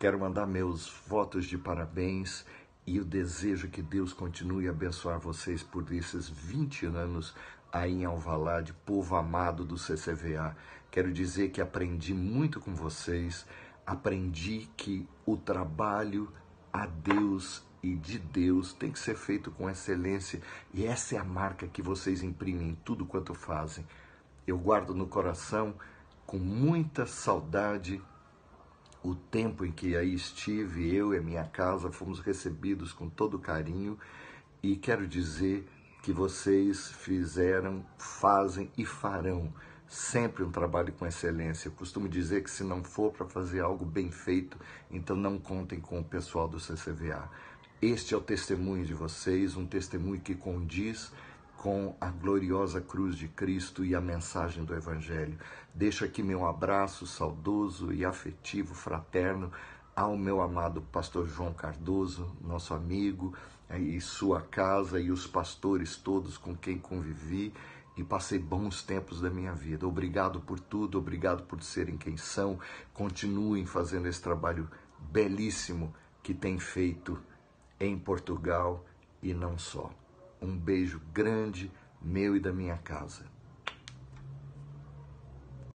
Quero mandar meus votos de parabéns e o desejo que Deus continue a abençoar vocês por esses 20 anos aí em Alvalade, povo amado do CCVA. Quero dizer que aprendi muito com vocês, aprendi que o trabalho a Deus e de Deus tem que ser feito com excelência e essa é a marca que vocês imprimem em tudo quanto fazem. Eu guardo no coração com muita saudade o tempo em que aí estive, eu e a minha casa, fomos recebidos com todo carinho e quero dizer que vocês fizeram, fazem e farão sempre um trabalho com excelência. Eu costumo dizer que se não for para fazer algo bem feito, então não contem com o pessoal do CCVA. Este é o testemunho de vocês, um testemunho que condiz com a gloriosa cruz de Cristo e a mensagem do Evangelho. Deixo aqui meu abraço saudoso e afetivo, fraterno, ao meu amado pastor João Cardoso, nosso amigo, eh, e sua casa e os pastores todos com quem convivi e passei bons tempos da minha vida. Obrigado por tudo, obrigado por serem quem são. Continuem fazendo esse trabalho belíssimo que têm feito em Portugal e não só. Um beijo grande, meu e da minha casa.